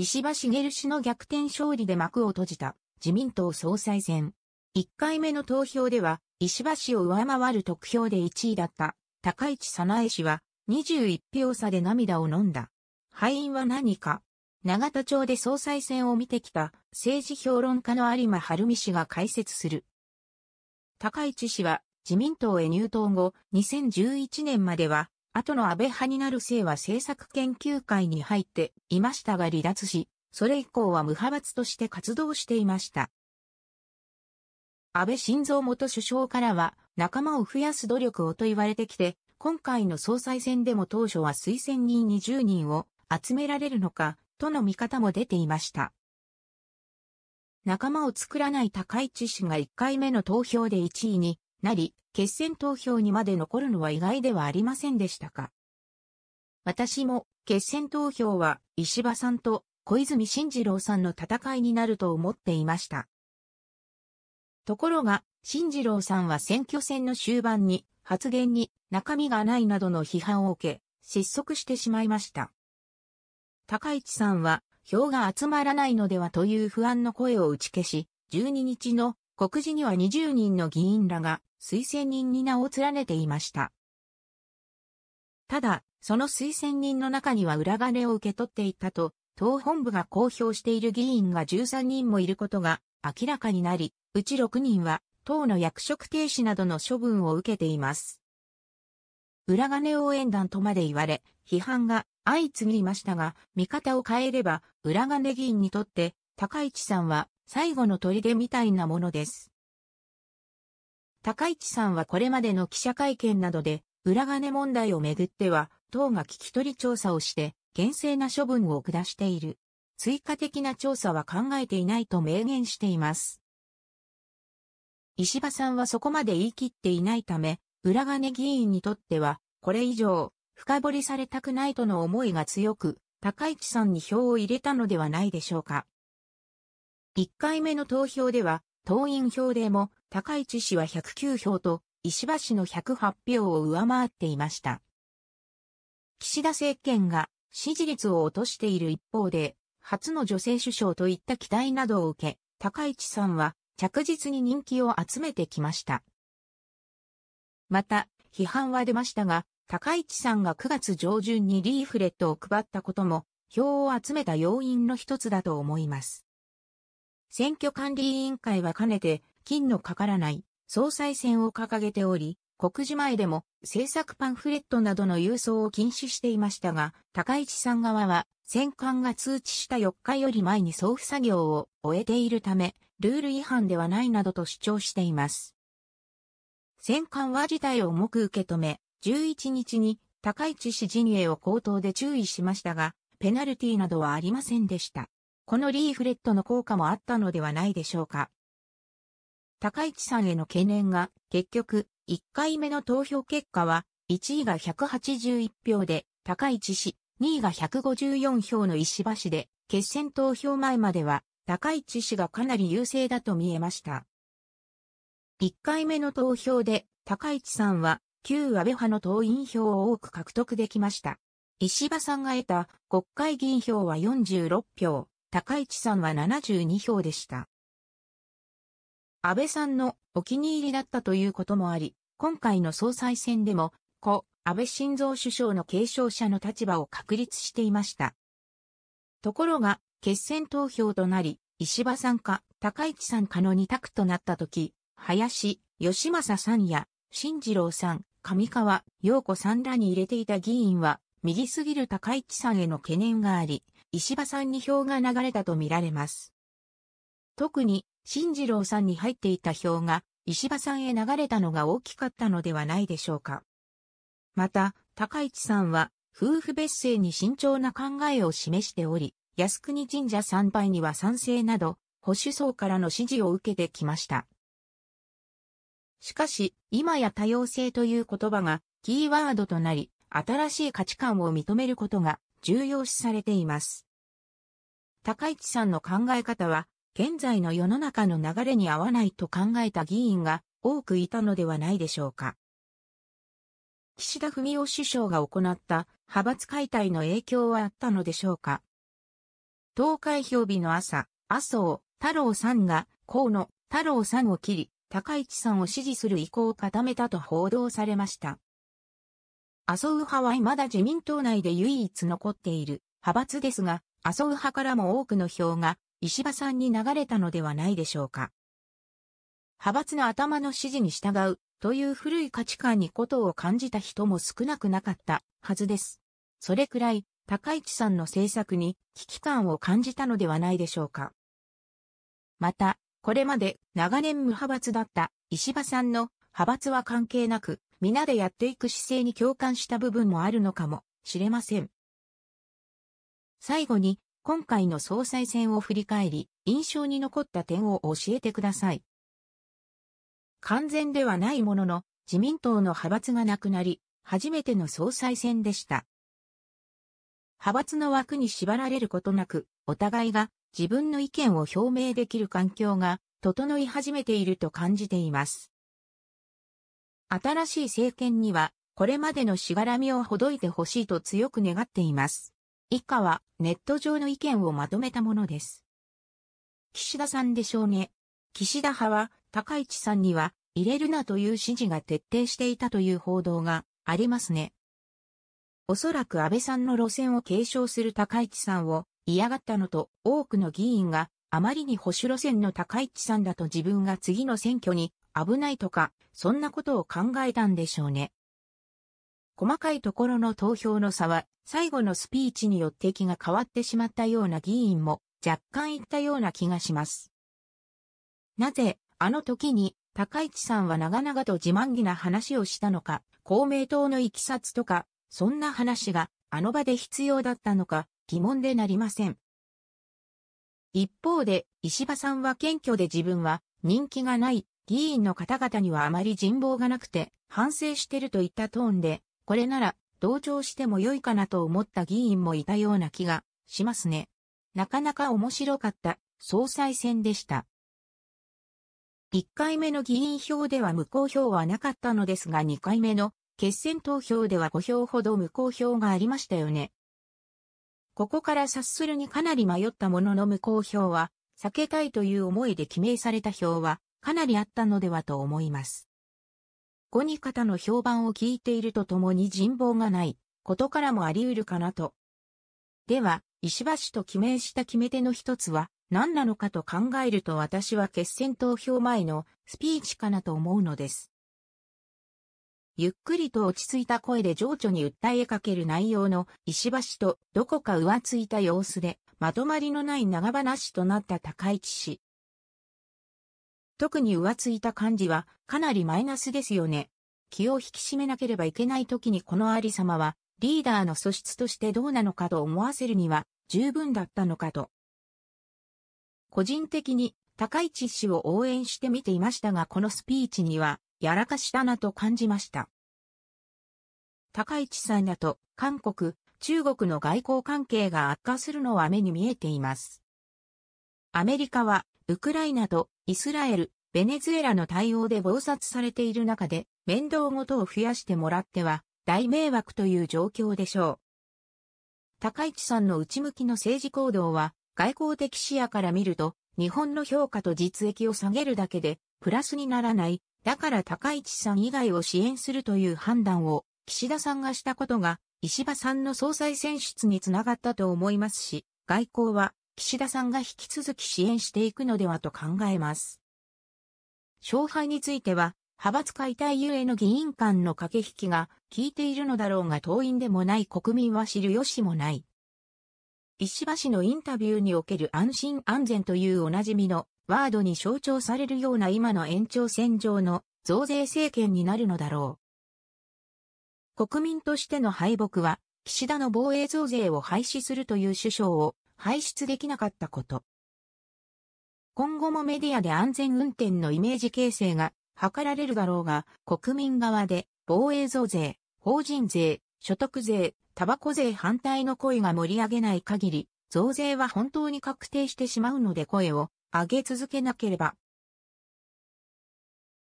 石破茂氏の逆転勝利で幕を閉じた自民党総裁選。1回目の投票では、石破氏を上回る得票で1位だった高市早苗氏は21票差で涙を飲んだ。敗因は何か長田町で総裁選を見てきた政治評論家の有馬晴美氏が解説する。高市氏は自民党へ入党後、2011年までは後の安倍派になる生は政策研究会に入っていましたが離脱し、それ以降は無派閥として活動していました。安倍晋三元首相からは仲間を増やす努力をと言われてきて、今回の総裁選でも当初は推薦人20人を集められるのか、との見方も出ていました。仲間を作らない高市氏が1回目の投票で1位になり、決選投票にまで残るのは意外ではありませんでしたか。私も、決選投票は、石破さんと小泉進次郎さんの戦いになると思っていました。ところが、進次郎さんは選挙戦の終盤に、発言に中身がないなどの批判を受け、失速してしまいました。高市さんは、票が集まらないのではという不安の声を打ち消し、12日の告示には20人の議員らが推薦人に名を連ねていました。ただ、その推薦人の中には裏金を受け取っていたと、党本部が公表している議員が13人もいることが明らかになり、うち6人は党の役職停止などの処分を受けています。裏金応援団とまで言われ、批判が相次ぎましたが、見方を変えれば、裏金議員にとって、高市さんは最後の砦みたいなものです。高市さんはこれまでの記者会見などで、裏金問題をめぐっては、党が聞き取り調査をして、厳正な処分を下している。追加的な調査は考えていないと明言しています。石破さんはそこまで言い切っていないため、裏金議員にとっては、これ以上、深掘りされたくないとの思いが強く、高市さんに票を入れたのではないでしょうか。1回目の投票では、党員票でも高市氏は109票と石破氏の108票を上回っていました。岸田政権が支持率を落としている一方で、初の女性首相といった期待などを受け、高市さんは着実に人気を集めてきました。また、批判は出ましたが、高市さんが9月上旬にリーフレットを配ったことも、票を集めた要因の一つだと思います。選挙管理委員会はかねて、金のかからない総裁選を掲げており、告示前でも政策パンフレットなどの郵送を禁止していましたが、高市さん側は選管が通知した4日より前に送付作業を終えているため、ルール違反ではないなどと主張しています。選管は事態を重く受け止め、11日に高市氏陣営を口頭で注意しましたが、ペナルティなどはありませんでした。このリーフレットの効果もあったのではないでしょうか。高市さんへの懸念が、結局、1回目の投票結果は、1位が181票で、高市氏、2位が154票の石破氏で、決選投票前までは、高市氏がかなり優勢だと見えました。1回目の投票で、高市さんは、旧安倍派の党員票を多く獲得できました。石破さんが得た国会議員票は46票、高市さんは72票でした。安倍さんのお気に入りだったということもあり、今回の総裁選でも、故、安倍晋三首相の継承者の立場を確立していました。ところが、決選投票となり、石破さんか高市さんかの二択となった時、林、吉正さんや、新次郎さん、上川、陽子さんらに入れていた議員は、右すぎる高市さんへの懸念があり、石破さんに票が流れたとみられます。特に、新次郎さんに入っていた票が、石破さんへ流れたのが大きかったのではないでしょうか。また、高市さんは、夫婦別姓に慎重な考えを示しており、靖国神社参拝には賛成など、保守層からの支持を受けてきました。しかし、今や多様性という言葉がキーワードとなり、新しい価値観を認めることが重要視されています。高市さんの考え方は、現在の世の中の流れに合わないと考えた議員が多くいたのではないでしょうか。岸田文雄首相が行った派閥解体の影響はあったのでしょうか。投開票日の朝、麻生太郎さんが河野太郎さんを切り、高市さんを支持する意向を固めたと報道されました。麻生派は未だ自民党内で唯一残っている派閥ですが、麻生派からも多くの票が石破さんに流れたのではないでしょうか。派閥の頭の指示に従うという古い価値観にことを感じた人も少なくなかったはずです。それくらい高市さんの政策に危機感を感じたのではないでしょうか。また、これまで長年無派閥だった石破さんの派閥は関係なく皆でやっていく姿勢に共感した部分もあるのかもしれません。最後に、今回の総裁選を振り返り、印象に残った点を教えてください。完全ではないものの、自民党の派閥がなくなり、初めての総裁選でした。派閥の枠に縛られることなく、お互いが自分の意見を表明できる環境が整い始めていると感じています。新しい政権には、これまでのしがらみをほどいてほしいと強く願っています。以下は、ネット上の意見をまとめたものです。岸田さんでしょうね。岸田派は、高市さんには、入れるなという指示が徹底していたという報道がありますね。おそらく安倍さんの路線を継承する高市さんを嫌がったのと多くの議員があまりに保守路線の高市さんだと自分が次の選挙に危ないとか、そんなことを考えたんでしょうね。細かいところの投票の差は、最後のスピーチによって気が変わってしまったような議員も若干言ったような気がします。なぜ、あの時に、高市さんは長々と自慢げな話をしたのか、公明党のいきさつとか、そんな話があの場で必要だったのか疑問でなりません。一方で、石破さんは謙虚で自分は人気がない議員の方々にはあまり人望がなくて、反省してるといったトーンで、これなら、同調しても良いかなと思った議員もいたような気がしますね。なかなか面白かった総裁選でした。1回目の議員票では無効票はなかったのですが2回目の決選投票では5票ほど無効票がありましたよね。ここから察するにかなり迷ったものの無効票は避けたいという思いで記名された票はかなりあったのではと思います。五に方の評判を聞いているとともに人望がないことからもあり得るかなと。では、石破氏と記名した決め手の一つは何なのかと考えると私は決選投票前のスピーチかなと思うのです。ゆっくりと落ち着いた声で情緒に訴えかける内容の石橋とどこか浮ついた様子でまとまりのない長話となった高市氏。特に浮ついた感じはかなりマイナスですよね。気を引き締めなければいけない時にこのありさまはリーダーの素質としてどうなのかと思わせるには十分だったのかと。個人的に高市氏を応援してみていましたがこのスピーチにはやらかしたなと感じました。高市さんだと韓国、中国の外交関係が悪化するのは目に見えています。アメリカはウクライナとイスラエル、ベネズエラの対応で暴殺されている中で、面倒ごとを増やしてもらっては、大迷惑という状況でしょう。高市さんの内向きの政治行動は、外交的視野から見ると、日本の評価と実益を下げるだけで、プラスにならない、だから高市さん以外を支援するという判断を、岸田さんがしたことが、石破さんの総裁選出につながったと思いますし、外交は岸田さんが引き続き支援していくのではと考えます。勝敗については、派閥解体ゆえの議員間の駆け引きが効いているのだろうが党員でもない国民は知る由もない。石破氏のインタビューにおける安心安全というおなじみのワードに象徴されるような今の延長線上の増税政権になるのだろう。国民としての敗北は、岸田の防衛増税を廃止するという首相を排出できなかったこと。今後もメディアで安全運転のイメージ形成が図られるだろうが、国民側で防衛増税、法人税、所得税、タバコ税反対の声が盛り上げない限り、増税は本当に確定してしまうので声を上げ続けなければ